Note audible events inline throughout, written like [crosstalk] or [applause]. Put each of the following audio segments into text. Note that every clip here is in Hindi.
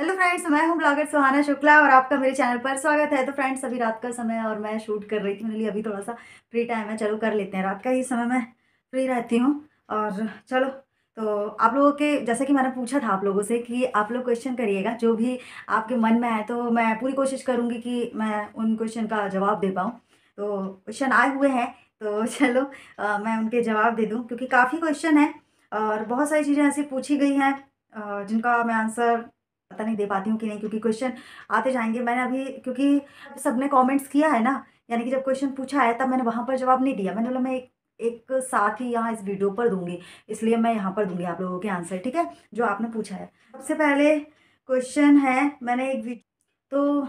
हेलो फ्रेंड्स मैं हूं ब्लॉगर सुहाना शुक्ला और आपका मेरे चैनल पर स्वागत है तो फ्रेंड्स अभी रात का समय और मैं शूट कर रही थी मेरे लिए अभी थोड़ा सा फ्री टाइम है चलो कर लेते हैं रात का ही समय मैं फ्री रहती हूं और चलो तो आप लोगों के जैसे कि मैंने पूछा था आप लोगों से कि आप लोग क्वेश्चन करिएगा जो भी आपके मन में है तो मैं पूरी कोशिश करूँगी कि मैं उन क्वेश्चन का जवाब दे पाऊँ तो क्वेश्चन आए हुए हैं तो [laughs] चलो आ, मैं उनके जवाब दे दूँ क्योंकि काफ़ी क्वेश्चन है और बहुत सारी चीज़ें ऐसी पूछी गई हैं जिनका मैं आंसर पता नहीं दे पाती हूँ कि नहीं क्योंकि क्वेश्चन आते जाएंगे मैंने अभी क्योंकि सबने कॉमेंट्स किया है ना यानी कि जब क्वेश्चन पूछा है तब मैंने वहाँ पर जवाब नहीं दिया मैंने बोला मैं एक एक साथ ही यहाँ इस वीडियो पर दूंगी इसलिए मैं यहाँ पर दूंगी आप लोगों के आंसर ठीक है जो आपने पूछा है सबसे पहले क्वेश्चन है मैंने एक तो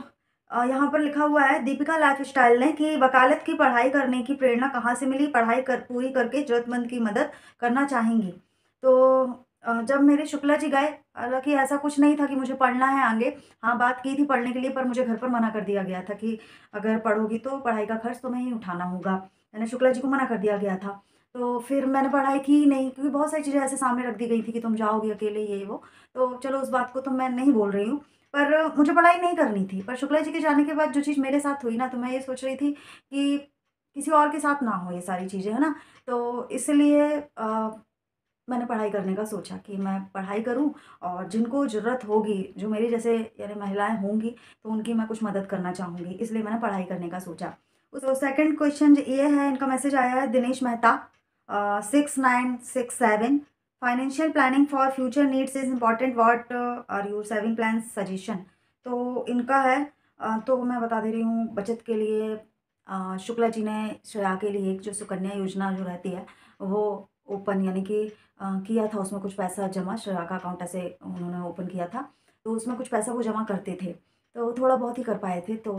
यहाँ पर लिखा हुआ है दीपिका लाइफ स्टाइल ने कि वकालत की पढ़ाई करने की प्रेरणा कहाँ से मिली पढ़ाई कर पूरी करके जरूरतमंद की मदद करना चाहेंगी तो जब मेरे शुक्ला जी गए हालांकि ऐसा कुछ नहीं था कि मुझे पढ़ना है आगे हाँ बात की थी पढ़ने के लिए पर मुझे घर पर मना कर दिया गया था कि अगर पढ़ोगी तो पढ़ाई का खर्च तुम्हें ही उठाना होगा मैंने शुक्ला जी को मना कर दिया गया था तो फिर मैंने पढ़ाई की नहीं क्योंकि बहुत सारी चीज़ें ऐसे सामने रख दी गई थी कि तुम जाओगी अकेले ये वो तो चलो उस बात को तो मैं नहीं बोल रही हूँ पर मुझे पढ़ाई नहीं करनी थी पर शुक्ला जी के जाने के बाद जो चीज़ मेरे साथ हुई ना तो मैं ये सोच रही थी कि किसी और के साथ ना हो ये सारी चीज़ें है ना तो इसलिए मैंने पढ़ाई करने का सोचा कि मैं पढ़ाई करूं और जिनको ज़रूरत होगी जो मेरे जैसे यानी महिलाएं होंगी तो उनकी मैं कुछ मदद करना चाहूँगी इसलिए मैंने पढ़ाई करने का सोचा तो सेकंड क्वेश्चन ये है इनका मैसेज आया है Dinesh Mehta six nine six seven financial planning for future needs is important what are your saving plan suggestion तो इनका है uh, तो मैं बता दे रही हूँ बचत के लिए uh, शुक्ला जी ने श्रेया के लिए जो सुकन्या योजना जो रहती है वो ओपन यानी कि किया था उसमें कुछ पैसा जमा श्रेया का अकाउंट ऐसे उन्होंने ओपन किया था तो उसमें कुछ पैसा वो जमा करते थे तो थोड़ा बहुत ही कर पाए थे तो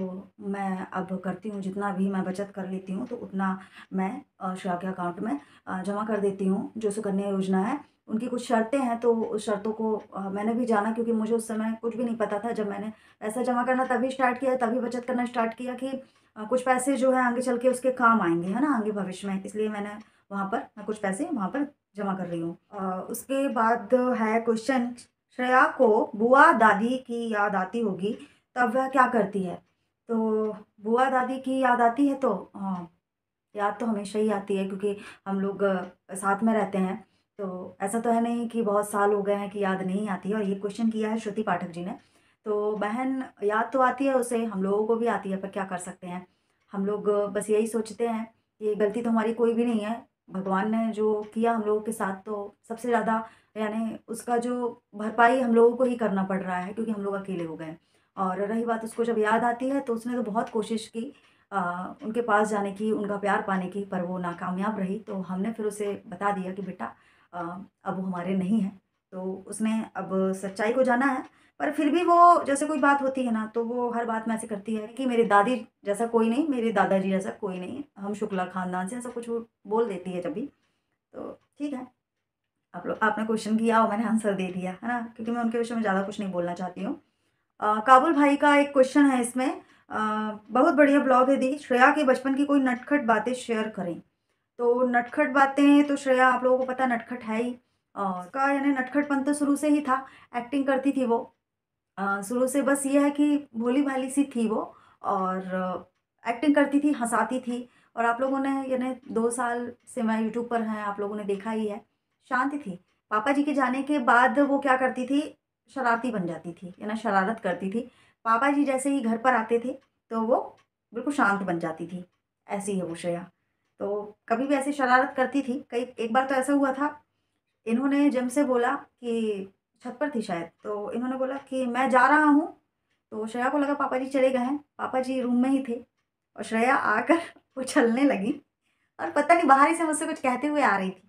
मैं अब करती हूँ जितना भी मैं बचत कर लेती हूँ तो उतना मैं श्रेया के अकाउंट में जमा कर देती हूँ जो सुकन्या योजना है उनकी कुछ शर्तें हैं तो उस शर्तों को मैंने भी जाना क्योंकि मुझे उस समय कुछ भी नहीं पता था जब मैंने पैसा जमा करना तभी स्टार्ट किया तभी बचत करना स्टार्ट किया कि कुछ पैसे जो है आगे चल के उसके काम आएंगे है ना आगे भविष्य में इसलिए मैंने वहाँ पर मैं कुछ पैसे वहाँ पर जमा कर रही हूँ उसके बाद है क्वेश्चन श्रेया को बुआ दादी की याद आती होगी तब वह क्या करती है तो बुआ दादी की याद आती है तो हाँ याद तो हमेशा ही आती है क्योंकि हम लोग साथ में रहते हैं तो ऐसा तो है नहीं कि बहुत साल हो गए हैं कि याद नहीं आती है और ये क्वेश्चन किया है श्रुति पाठक जी ने तो बहन याद तो आती है उसे हम लोगों को भी आती है पर क्या कर सकते हैं हम लोग बस यही सोचते हैं कि गलती तो हमारी कोई भी नहीं है भगवान ने जो किया हम लोगों के साथ तो सबसे ज़्यादा यानी उसका जो भरपाई हम लोगों को ही करना पड़ रहा है क्योंकि हम लोग अकेले हो गए और रही बात उसको जब याद आती है तो उसने तो बहुत कोशिश की आ, उनके पास जाने की उनका प्यार पाने की पर वो नाकामयाब रही तो हमने फिर उसे बता दिया कि बेटा अब वो हमारे नहीं हैं तो उसने अब सच्चाई को जाना है पर फिर भी वो जैसे कोई बात होती है ना तो वो हर बात में ऐसे करती है कि मेरी दादी जैसा कोई नहीं मेरे दादाजी जैसा कोई नहीं हम शुक्ला खानदान से ऐसा कुछ बोल देती है जब भी तो ठीक है आप लोग आपने क्वेश्चन किया और मैंने आंसर दे दिया है ना क्योंकि मैं उनके विषय में ज़्यादा कुछ नहीं बोलना चाहती हूँ काबुल भाई का एक क्वेश्चन है इसमें आ, बहुत बढ़िया ब्लॉग है दी श्रेया के बचपन की कोई नटखट बातें शेयर करें तो नटखट बातें तो श्रेया आप लोगों को पता नटखट है ही का यानी नटखटपन तो शुरू से ही था एक्टिंग करती थी वो शुरू से बस ये है कि भोली भाली सी थी वो और एक्टिंग करती थी हंसाती थी और आप लोगों ने यानी दो साल से मैं यूट्यूब पर हैं आप लोगों ने देखा ही है शांति थी पापा जी के जाने के बाद वो क्या करती थी शरारती बन जाती थी यानी शरारत करती थी पापा जी जैसे ही घर पर आते थे तो वो बिल्कुल शांत बन जाती थी ऐसी है वो श्रेया तो कभी भी ऐसी शरारत करती थी कई एक बार तो ऐसा हुआ था इन्होंने जिम से बोला कि छत पर थी शायद तो इन्होंने बोला कि मैं जा रहा हूँ तो श्रेया को लगा पापा जी चले गए हैं पापा जी रूम में ही थे और श्रेया आकर [laughs] वो चलने लगी और पता नहीं बाहर ही से मुझसे कुछ कहते हुए आ रही थी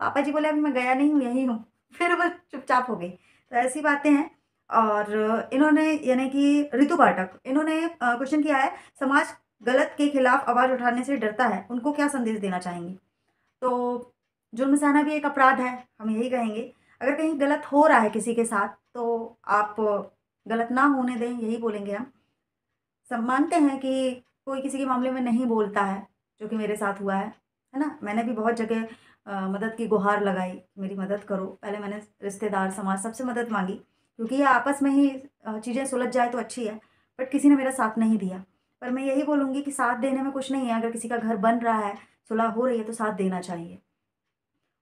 पापा जी बोले अभी मैं गया नहीं हूँ यहीं हूँ [laughs] फिर वो चुपचाप हो गई तो ऐसी बातें हैं और इन्होंने यानी कि ऋतु पाठक इन्होंने क्वेश्चन किया है समाज गलत के खिलाफ आवाज़ उठाने से डरता है उनको क्या संदेश देना चाहेंगे तो जुर्म जाना भी एक अपराध है हम यही कहेंगे अगर कहीं गलत हो रहा है किसी के साथ तो आप गलत ना होने दें यही बोलेंगे हम सब मानते हैं कि कोई किसी के मामले में नहीं बोलता है जो कि मेरे साथ हुआ है है ना मैंने भी बहुत जगह मदद की गुहार लगाई मेरी मदद करो पहले मैंने रिश्तेदार समाज सबसे मदद मांगी क्योंकि ये आपस में ही चीज़ें सुलझ जाए तो अच्छी है बट किसी ने मेरा साथ नहीं दिया पर मैं यही बोलूँगी कि साथ देने में कुछ नहीं है अगर किसी का घर बन रहा है सुलह हो रही है तो साथ देना चाहिए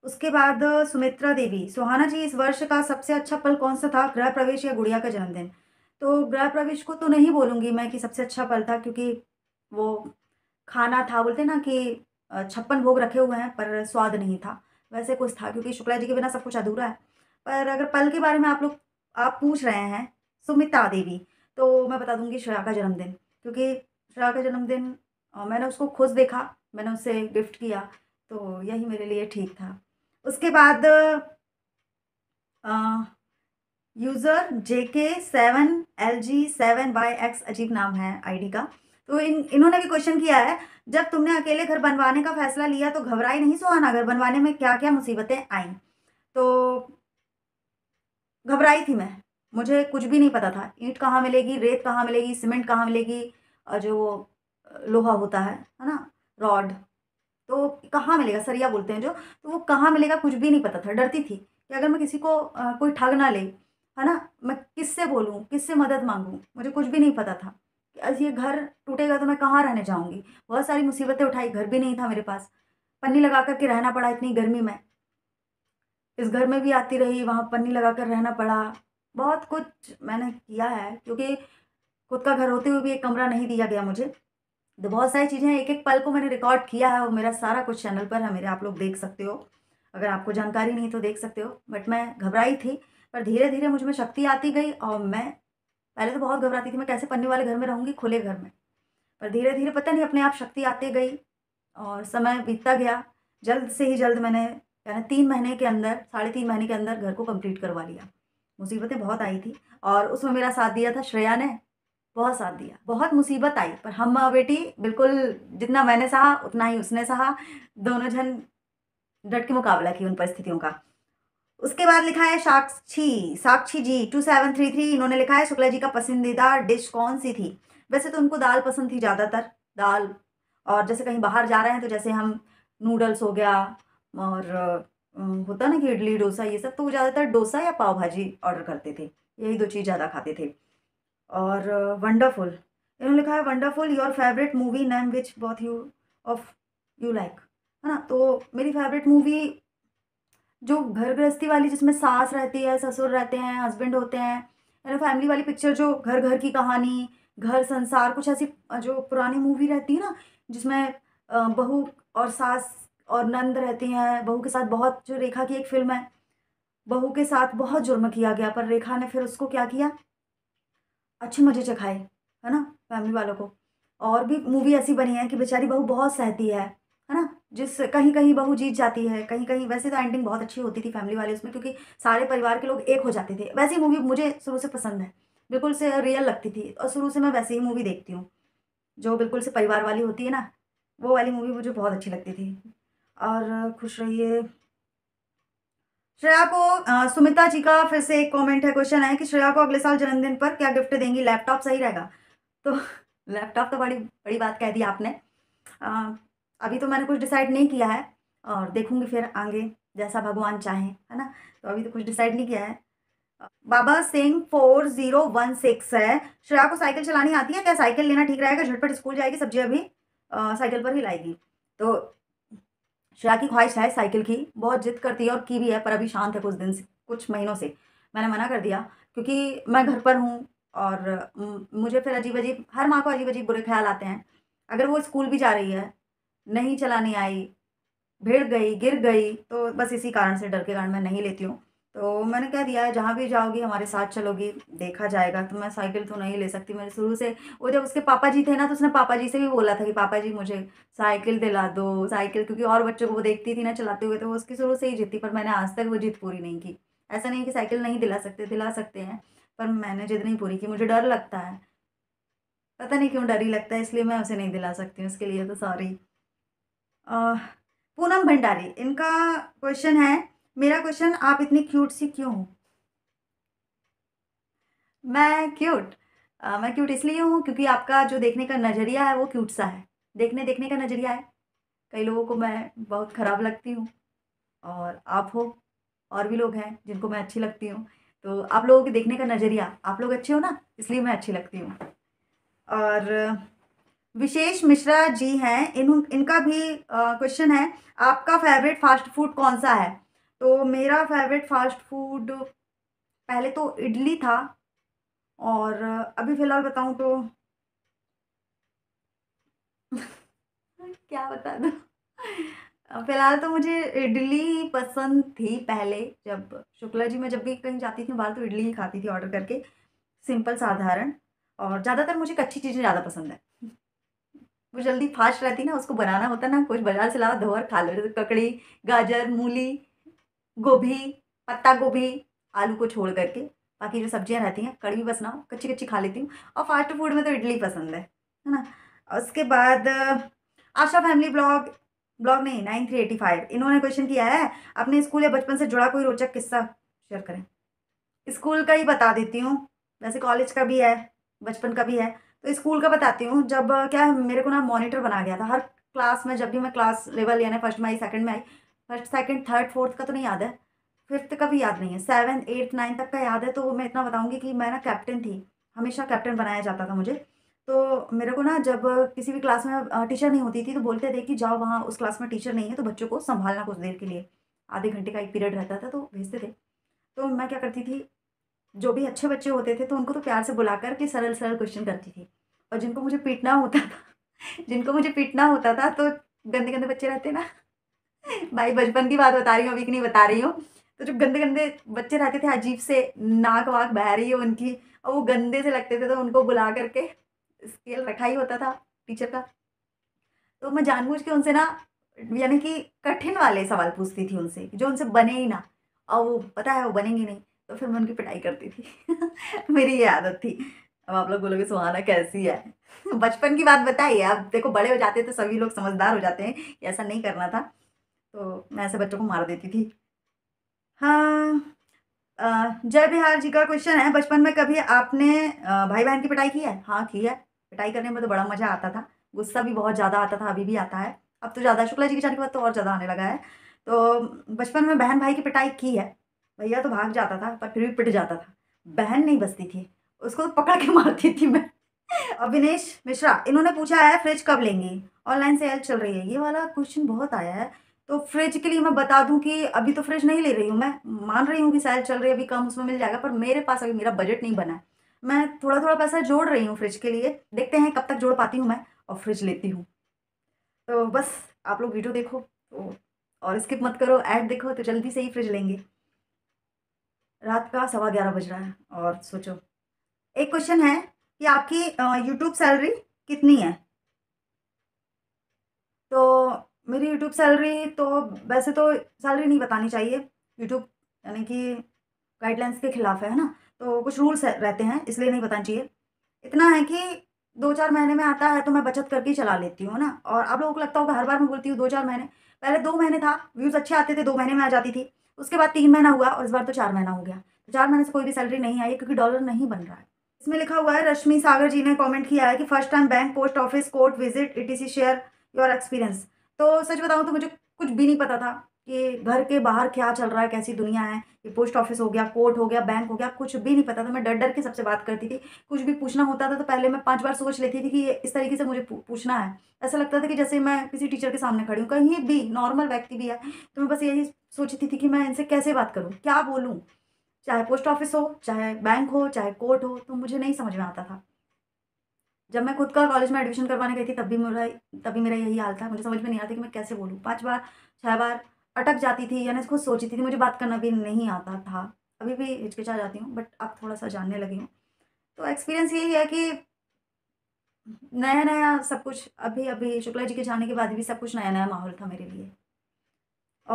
उसके बाद सुमित्रा देवी सुहाना जी इस वर्ष का सबसे अच्छा पल कौन सा था गृह प्रवेश या गुड़िया का जन्मदिन तो गृह प्रवेश को तो नहीं बोलूँगी मैं कि सबसे अच्छा पल था क्योंकि वो खाना था बोलते ना कि छप्पन भोग रखे हुए हैं पर स्वाद नहीं था वैसे कुछ था क्योंकि शुक्ला जी के बिना सब कुछ अधूरा है पर अगर पल के बारे में आप लोग आप पूछ रहे हैं सुमिता देवी तो मैं बता दूंगी श्रेया का जन्मदिन क्योंकि श्रेया का जन्मदिन मैंने उसको खुश देखा मैंने उससे गिफ्ट किया तो यही मेरे लिए ठीक था उसके बाद user J K seven L G seven Y X अजीब नाम है आईडी का तो इन इन्होंने भी क्वेश्चन किया है जब तुमने अकेले घर बनवाने का फैसला लिया तो घबराई नहीं सुहाना घर बनवाने में क्या क्या मुसीबतें आई तो घबराई थी मैं मुझे कुछ भी नहीं पता था ईंट कहाँ मिलेगी रेत कहाँ मिलेगी सीमेंट कहाँ मिलेगी और जो वो लोहा होता है है ना रॉड तो कहाँ मिलेगा सरिया बोलते हैं जो तो वो कहाँ मिलेगा कुछ भी नहीं पता था डरती थी कि अगर मैं किसी को आ, कोई ठग ना ले है ना मैं किससे बोलूँ किससे मदद मांगूँ मुझे कुछ भी नहीं पता था कि आज ये घर टूटेगा तो मैं कहाँ रहने जाऊँगी बहुत सारी मुसीबतें उठाई घर भी नहीं था मेरे पास पन्नी लगा करके रहना पड़ा इतनी गर्मी में इस घर में भी आती रही वहाँ पन्नी लगा कर रहना पड़ा बहुत कुछ मैंने किया है क्योंकि खुद का घर होते हुए भी एक कमरा नहीं दिया गया मुझे तो बहुत सारी चीज़ें एक एक पल को मैंने रिकॉर्ड किया है वो मेरा सारा कुछ चैनल पर है मेरे आप लोग देख सकते हो अगर आपको जानकारी नहीं तो देख सकते हो बट मैं घबराई थी पर धीरे धीरे मुझ में शक्ति आती गई और मैं पहले तो बहुत घबराती थी मैं कैसे पन्ने वाले घर में रहूँगी खुले घर में पर धीरे धीरे पता नहीं अपने आप शक्ति आती गई और समय बीतता गया जल्द से ही जल्द मैंने यानी तीन महीने के अंदर साढ़े तीन महीने के अंदर घर को कंप्लीट करवा लिया मुसीबतें बहुत आई थी और उसमें मेरा साथ दिया था श्रेया ने बहुत साथ दिया बहुत मुसीबत आई पर हम माँ बेटी बिल्कुल जितना मैंने सहा उतना ही उसने सहा दोनों जन डट के मुकाबला की उन परिस्थितियों का उसके बाद लिखा है Sakshi Sakshi ji two seven three three इन्होंने लिखा है शुक्ला जी का पसंदीदा डिश कौन सी थी वैसे तो उनको दाल पसंद थी ज़्यादातर दाल और जैसे कहीं बाहर जा रहे हैं तो जैसे हम नूडल्स हो गया और होता ना कि इडली डोसा ये सब तो ज़्यादातर डोसा या पाव भाजी ऑर्डर करते थे यही दो चीज़ ज़्यादा खाते थे और वंडरफुल uh, इन्होंने लिखा है wonderful your favourite movie name which both you of you like है ना तो मेरी फेवरेट मूवी जो घर गृहस्थी वाली जिसमें सास रहती है ससुर रहते हैं हस्बैंड होते हैं या फैमिली वाली पिक्चर जो घर घर की कहानी घर संसार कुछ ऐसी जो पुरानी मूवी रहती है ना जिसमें बहू और सास और नंद रहती हैं बहू के साथ बहुत जो रेखा की एक फिल्म है बहू के साथ बहुत जुर्म किया गया पर रेखा ने फिर उसको क्या किया अच्छे मज़े चखाए है ना फैमिली वालों को और भी मूवी ऐसी बनी है कि बेचारी बहू बहुत सहती है है ना जिस कहीं कहीं बहू जीत जाती है कहीं कहीं वैसे तो एंडिंग बहुत अच्छी होती थी फैमिली वाले उसमें क्योंकि सारे परिवार के लोग एक हो जाते थे ही मूवी मुझे शुरू से पसंद है बिल्कुल से रियल लगती थी और शुरू से मैं वैसे ही मूवी देखती हूँ जो बिल्कुल से परिवार वाली होती है ना वो वाली मूवी मुझे बहुत अच्छी लगती थी और खुश रहिए श्रेया को आ, सुमिता जी का फिर से एक कमेंट है क्वेश्चन है कि श्रेया को अगले साल जन्मदिन पर क्या गिफ्ट देंगी लैपटॉप सही रहेगा तो लैपटॉप [laughs] तो बड़ी बड़ी बात कह दी आपने आ, अभी तो मैंने कुछ डिसाइड नहीं किया है और देखूंगी फिर आगे जैसा भगवान चाहे है ना तो अभी तो कुछ डिसाइड नहीं किया है Baba Singh four zero one six है श्रेया को साइकिल चलानी आती है क्या साइकिल लेना ठीक रहेगा झटपट स्कूल जाएगी सब्जी अभी साइकिल पर ही लाएगी तो श्रेया की ख्वाहिश है साइकिल की बहुत जिद करती है और की भी है पर अभी शांत है कुछ दिन से कुछ महीनों से मैंने मना कर दिया क्योंकि मैं घर पर हूँ और मुझे फिर अजीब अजीब हर माँ को अजीब अजीब बुरे ख्याल आते हैं अगर वो स्कूल भी जा रही है नहीं चलाने आई भिड़ गई गिर गई तो बस इसी कारण से डर के कारण मैं नहीं लेती हूँ तो मैंने कह दिया है जहाँ भी जाओगी हमारे साथ चलोगी देखा जाएगा तो मैं साइकिल तो नहीं ले सकती मेरे शुरू से वो जब उसके पापा जी थे ना तो उसने पापा जी से भी बोला था कि पापा जी मुझे साइकिल दिला दो साइकिल क्योंकि और बच्चों को वो देखती थी ना चलाते हुए तो वो उसकी शुरू से ही जीती पर मैंने आज तक वो जीत पूरी नहीं की ऐसा नहीं कि साइकिल नहीं दिला सकते दिला सकते हैं पर मैंने जिद नहीं पूरी की मुझे डर लगता है पता नहीं क्यों डर ही लगता है इसलिए मैं उसे नहीं दिला सकती हूँ उसके लिए तो सॉरी पूनम भंडारी इनका क्वेश्चन है मेरा क्वेश्चन आप इतनी क्यूट सी क्यों हो मैं क्यूट आ, मैं क्यूट इसलिए हूँ क्योंकि आपका जो देखने का नज़रिया है वो क्यूट सा है देखने देखने का नज़रिया है कई लोगों को मैं बहुत ख़राब लगती हूँ और आप हो और भी लोग हैं जिनको मैं अच्छी लगती हूँ तो आप लोगों के देखने का नज़रिया आप लोग अच्छे हो ना इसलिए मैं अच्छी लगती हूँ और विशेष मिश्रा जी हैं इन इनका भी क्वेश्चन है आपका फेवरेट फास्ट फूड कौन सा है तो मेरा फेवरेट फास्ट फूड पहले तो इडली था और अभी फ़िलहाल बताऊँ तो [laughs] क्या बता दो फिलहाल तो मुझे इडली पसंद थी पहले जब शुक्ला जी मैं जब भी कहीं जाती थी बाहर तो इडली ही खाती थी ऑर्डर करके सिंपल साधारण और ज़्यादातर मुझे कच्ची चीज़ें ज़्यादा पसंद है वो जल्दी फास्ट रहती ना उसको बनाना होता ना कुछ बाजार से लाओ धोर खा लो जैसे ककड़ी गाजर मूली गोभी पत्ता गोभी आलू को छोड़ करके बाकी जो सब्जियां रहती हैं कड़वी बस ना कच्ची कच्ची खा लेती हूँ और फास्ट फूड में तो इडली पसंद है है ना उसके बाद आशा फैमिली ब्लॉग ब्लॉग नहीं नाइन थ्री एटी फाइव इन्होंने क्वेश्चन किया है अपने स्कूल या बचपन से जुड़ा कोई रोचक किस्सा शेयर करें स्कूल का ही बता देती हूँ वैसे कॉलेज का भी है बचपन का भी है तो स्कूल का बताती हूँ जब क्या मेरे को ना मॉनिटर बना गया था हर क्लास में जब भी मैं क्लास लेवल यानी फर्स्ट में आई सेकंड में आई फर्स्ट सेकंड थर्ड फोर्थ का तो नहीं याद है फिफ्थ का भी याद नहीं है सेवन एट्थ नाइन्थ तक का याद है तो मैं इतना बताऊँगी कि मैं ना कैप्टन थी हमेशा कैप्टन बनाया जाता था मुझे तो मेरे को ना जब किसी भी क्लास में टीचर नहीं होती थी तो बोलते थे कि जाओ वहाँ उस क्लास में टीचर नहीं है तो बच्चों को संभालना कुछ देर के लिए आधे घंटे का एक पीरियड रहता था तो भेजते थे तो मैं क्या करती थी जो भी अच्छे बच्चे होते थे तो उनको तो प्यार से बुला कर के सरल सरल क्वेश्चन करती थी और जिनको मुझे पीटना होता था [laughs] जिनको मुझे पीटना होता था तो गंदे गंदे बच्चे रहते ना भाई बचपन की बात बता रही हूँ अभी की नहीं बता रही हूँ तो जो गंदे गंदे बच्चे रहते थे अजीब से नाक वाक बह रही है उनकी और वो गंदे से लगते थे तो उनको बुला करके स्केल रखा ही होता था टीचर का तो मैं जानबूझ के उनसे ना यानी कि कठिन वाले सवाल पूछती थी उनसे जो उनसे बने ही ना और वो पता है वो बनेंगे नहीं तो फिर मैं उनकी पिटाई करती थी [laughs] मेरी ये आदत थी अब आप लोग बोलोगे सुहाना कैसी है बचपन की बात बताइए अब देखो बड़े हो जाते हैं तो सभी लोग समझदार हो जाते हैं ऐसा नहीं करना था तो मैं ऐसे बच्चों को मार देती थी हाँ जय बिहार जी का क्वेश्चन है बचपन में कभी आपने भाई बहन की पिटाई की है हाँ की है पिटाई करने में तो बड़ा मज़ा आता था गुस्सा भी बहुत ज़्यादा आता था अभी भी आता है अब तो ज़्यादा शुक्ला जी की जाने के बाद तो और ज़्यादा आने लगा है तो बचपन में बहन भाई की पिटाई की है भैया तो भाग जाता था पर फिर भी पिट जाता था बहन नहीं बसती थी उसको तो पकड़ के [laughs] मारती थी मैं अविनेश मिश्रा इन्होंने पूछा है फ्रिज कब लेंगी ऑनलाइन सेल चल रही है ये वाला क्वेश्चन बहुत आया है तो फ्रिज के लिए मैं बता दूं कि अभी तो फ्रिज नहीं ले रही हूँ मैं मान रही हूँ कि सेल चल रही है अभी कम उसमें मिल जाएगा पर मेरे पास अभी मेरा बजट नहीं बना है मैं थोड़ा थोड़ा पैसा जोड़ रही हूँ फ्रिज के लिए देखते हैं कब तक जोड़ पाती हूँ मैं और फ्रिज लेती हूँ तो बस आप लोग वीडियो देखो तो और स्किप मत करो ऐड देखो तो जल्दी से ही फ्रिज लेंगे रात का सवा ग्यारह बज रहा है और सोचो एक क्वेश्चन है कि आपकी यूट्यूब सैलरी कितनी है तो मेरी यूट्यूब सैलरी तो वैसे तो सैलरी नहीं बतानी चाहिए यूट्यूब यानी कि गाइडलाइंस के खिलाफ है ना तो कुछ रूल्स रहते हैं इसलिए नहीं बताना चाहिए इतना है कि दो चार महीने में आता है तो मैं बचत करके चला लेती हूँ ना और आप लोगों को लगता होगा हर बार मैं बोलती हूँ दो चार महीने पहले दो महीने था व्यूज़ अच्छे आते थे दो महीने में आ जाती थी उसके बाद तीन महीना हुआ और इस बार तो चार महीना हो गया तो चार महीने से कोई भी सैलरी नहीं आई क्योंकि डॉलर नहीं बन रहा है इसमें लिखा हुआ है रश्मि सागर जी ने कॉमेंट किया है कि first time bank post office court visit etc share your experience तो सच बताऊँ तो मुझे कुछ भी नहीं पता था कि घर के बाहर क्या चल रहा है कैसी दुनिया है ये पोस्ट ऑफिस हो गया कोर्ट हो गया बैंक हो गया कुछ भी नहीं पता था मैं डर डर के सबसे बात करती थी कुछ भी पूछना होता था तो पहले मैं पांच बार सोच लेती थी कि ये इस तरीके से मुझे पूछना है ऐसा लगता था कि जैसे मैं किसी टीचर के सामने खड़ी हूँ कहीं भी नॉर्मल व्यक्ति भी है तो मैं बस यही सोचती थी कि मैं इनसे कैसे बात करूँ क्या बोलूँ चाहे पोस्ट ऑफिस हो चाहे बैंक हो चाहे कोर्ट हो तो मुझे नहीं समझ में आता था जब मैं खुद का कॉलेज में एडमिशन करवाने गई थी तब भी मेरा तभी मेरा यही हाल था मुझे समझ में नहीं आता कि मैं कैसे बोलूँ पाँच बार छः बार अटक जाती थी यानी खुद सोचती थी मुझे बात करना भी नहीं आता था अभी भी हिचकिचा जाती हूँ बट अब थोड़ा सा जानने लगी हूँ तो एक्सपीरियंस यही है कि नया नया सब कुछ अभी अभी शुक्ला जी के जाने के बाद भी सब कुछ नया नया माहौल था मेरे लिए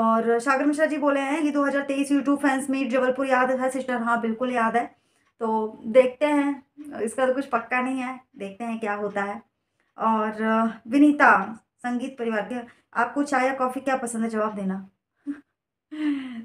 और सागर मिश्रा जी बोले हैं कि दो हज़ार तेईस यूट्यूब फैंस मीट जबलपुर याद है सिस्टर हाँ बिल्कुल याद है तो देखते हैं इसका तो कुछ पक्का नहीं है देखते हैं क्या होता है और विनीता संगीत परिवार के आपको चाय या कॉफ़ी क्या पसंद है जवाब देना [laughs]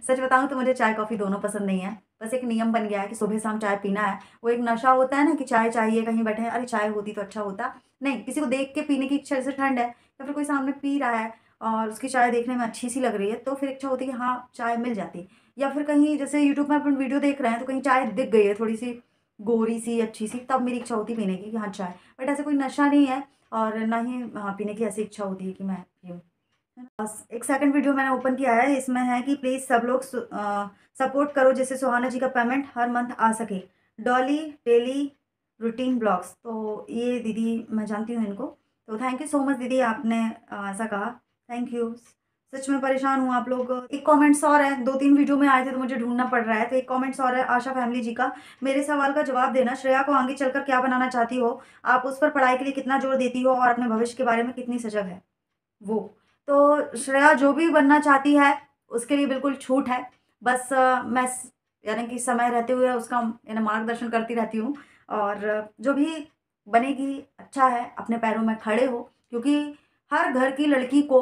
सच बताऊँ तो मुझे चाय कॉफ़ी दोनों पसंद नहीं है बस एक नियम बन गया है कि सुबह शाम चाय पीना है वो एक नशा होता है ना कि चाय चाहिए कहीं बैठे हैं अरे चाय होती तो अच्छा होता नहीं किसी को देख के पीने की इच्छा जैसे ठंड है या फिर कोई सामने पी रहा है और उसकी चाय देखने में अच्छी सी लग रही है तो फिर इच्छा होती है कि हाँ चाय मिल जाती या फिर कहीं जैसे यूट्यूब में अपन वीडियो देख रहे हैं तो कहीं चाय दिख गई है थोड़ी सी गोरी सी अच्छी सी तब मेरी इच्छा होती पीने की कि हाँ चाय बट ऐसा कोई नशा नहीं है और ना ही हाँ पीने की ऐसी इच्छा होती है कि मैं पीऊँ एक सेकंड वीडियो मैंने ओपन किया है इसमें है कि प्लीज़ सब लोग सपोर्ट करो जिससे सुहाना जी का पेमेंट हर मंथ आ सके डॉली डेली रूटीन ब्लॉग्स तो ये दीदी मैं जानती हूँ इनको तो थैंक यू सो मच दीदी आपने ऐसा कहा थैंक यू सच में परेशान हूँ आप लोग एक कमेंट्स और है दो तीन वीडियो में आए थे तो मुझे ढूंढना पड़ रहा है तो एक कमेंट्स और है आशा फैमिली जी का मेरे सवाल का जवाब देना श्रेया को आगे चलकर क्या बनाना चाहती हो आप उस पर पढ़ाई के लिए कितना जोर देती हो और अपने भविष्य के बारे में कितनी सजग है वो तो श्रेया जो भी बनना चाहती है उसके लिए बिल्कुल छूट है बस मैं यानी कि समय रहते हुए उसका यानी मार्गदर्शन करती रहती हूँ और जो भी बनेगी अच्छा है अपने पैरों में खड़े हो क्योंकि हर घर की लड़की को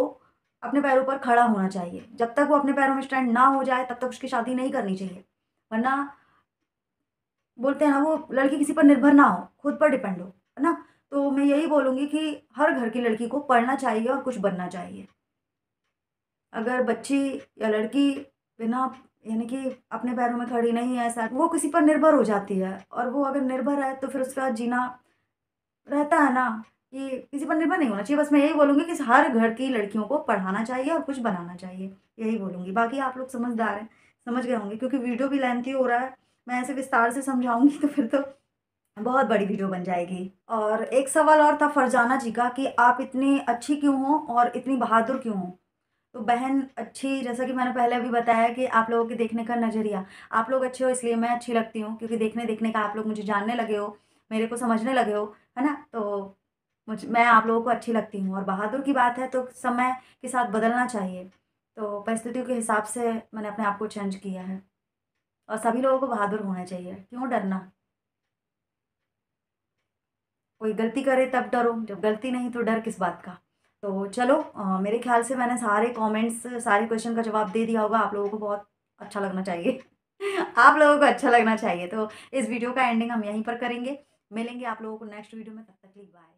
अपने पैरों पर खड़ा होना चाहिए जब तक वो अपने पैरों में स्टैंड ना हो जाए तब तक उसकी शादी नहीं करनी चाहिए वरना बोलते हैं ना वो लड़की किसी पर निर्भर ना हो खुद पर डिपेंड हो है ना तो मैं यही बोलूँगी कि हर घर की लड़की को पढ़ना चाहिए और कुछ बनना चाहिए अगर बच्ची या लड़की बिना यानी कि अपने पैरों में खड़ी नहीं है ऐसा वो किसी पर निर्भर हो जाती है और वो अगर निर्भर है तो फिर उसका जीना रहता है ना कि किसी पर निर्भर नहीं होना चाहिए बस मैं यही बोलूँगी कि हर घर की लड़कियों को पढ़ाना चाहिए और कुछ बनाना चाहिए यही बोलूँगी बाकी आप लोग समझदार हैं समझ गए होंगे क्योंकि वीडियो भी लेंथी हो रहा है मैं ऐसे विस्तार से समझाऊँगी [laughs] तो फिर तो बहुत बड़ी वीडियो बन जाएगी और एक सवाल और था फरजाना जी का कि आप इतनी अच्छी क्यों हों और इतनी बहादुर क्यों हों तो बहन अच्छी जैसा कि मैंने पहले भी बताया कि आप लोगों के देखने का नज़रिया आप लोग अच्छे हो इसलिए मैं अच्छी लगती हूँ क्योंकि देखने देखने का आप लोग मुझे जानने लगे हो मेरे को समझने लगे हो है ना तो मुझ मैं आप लोगों को अच्छी लगती हूँ और बहादुर की बात है तो समय के साथ बदलना चाहिए तो परिस्थितियों के हिसाब से मैंने अपने आप को चेंज किया है और सभी लोगों को बहादुर होना चाहिए क्यों डरना कोई गलती करे तब डरो जब गलती नहीं तो डर किस बात का तो चलो आ, मेरे ख्याल से मैंने सारे कमेंट्स सारे क्वेश्चन का जवाब दे दिया होगा आप लोगों को बहुत अच्छा लगना चाहिए [laughs] आप लोगों को अच्छा लगना चाहिए तो इस वीडियो का एंडिंग हम यहीं पर करेंगे मिलेंगे आप लोगों को नेक्स्ट वीडियो में तब तक लिखवाए बाय